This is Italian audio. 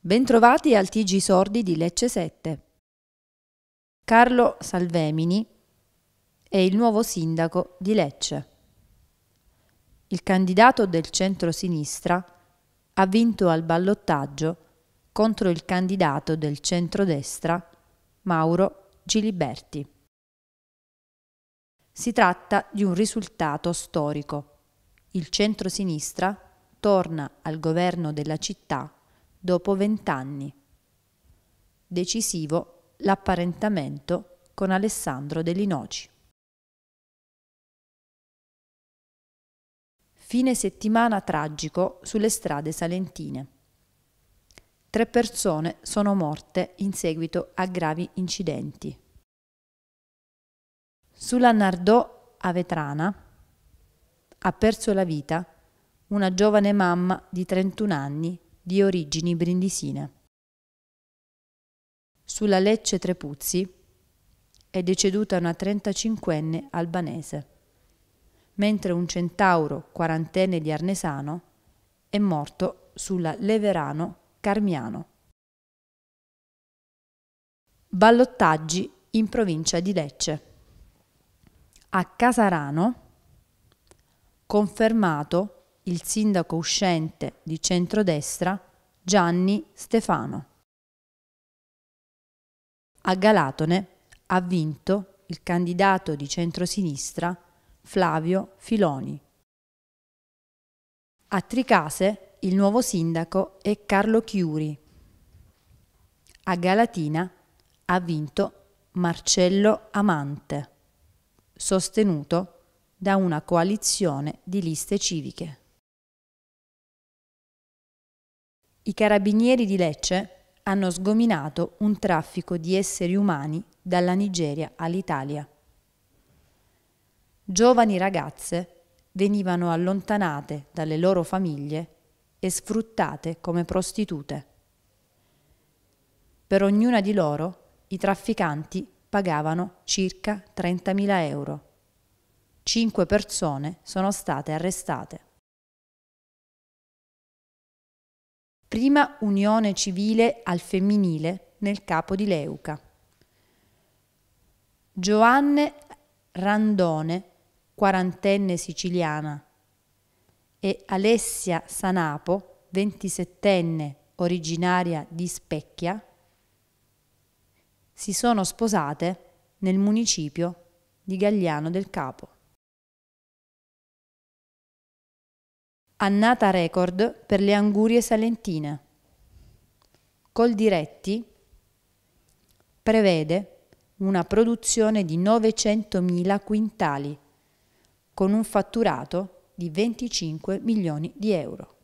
Bentrovati al TG Sordi di Lecce 7. Carlo Salvemini è il nuovo sindaco di Lecce. Il candidato del centro-sinistra ha vinto al ballottaggio contro il candidato del centro-destra Mauro Giliberti. Si tratta di un risultato storico. Il centro-sinistra torna al governo della città dopo vent'anni. Decisivo l'apparentamento con Alessandro De Fine settimana tragico sulle strade salentine. Tre persone sono morte in seguito a gravi incidenti. Sulla Nardò a Vetrana ha perso la vita una giovane mamma di 31 anni di origini brindisine. Sulla Lecce Trepuzzi è deceduta una 35enne albanese, mentre un centauro quarantenne di Arnesano è morto sulla Leverano Carmiano. Ballottaggi in provincia di Lecce. A Casarano confermato il sindaco uscente di centrodestra Gianni Stefano. A Galatone ha vinto il candidato di centrosinistra Flavio Filoni. A Tricase il nuovo sindaco è Carlo Chiuri. A Galatina ha vinto Marcello Amante, sostenuto da una coalizione di liste civiche. I carabinieri di Lecce hanno sgominato un traffico di esseri umani dalla Nigeria all'Italia. Giovani ragazze venivano allontanate dalle loro famiglie e sfruttate come prostitute. Per ognuna di loro i trafficanti pagavano circa 30.000 euro. Cinque persone sono state arrestate. prima unione civile al femminile nel capo di Leuca. Giovanne Randone, quarantenne siciliana, e Alessia Sanapo, ventisettenne originaria di Specchia, si sono sposate nel municipio di Gagliano del Capo. Annata record per le angurie salentine. Col diretti prevede una produzione di 900.000 quintali con un fatturato di 25 milioni di euro.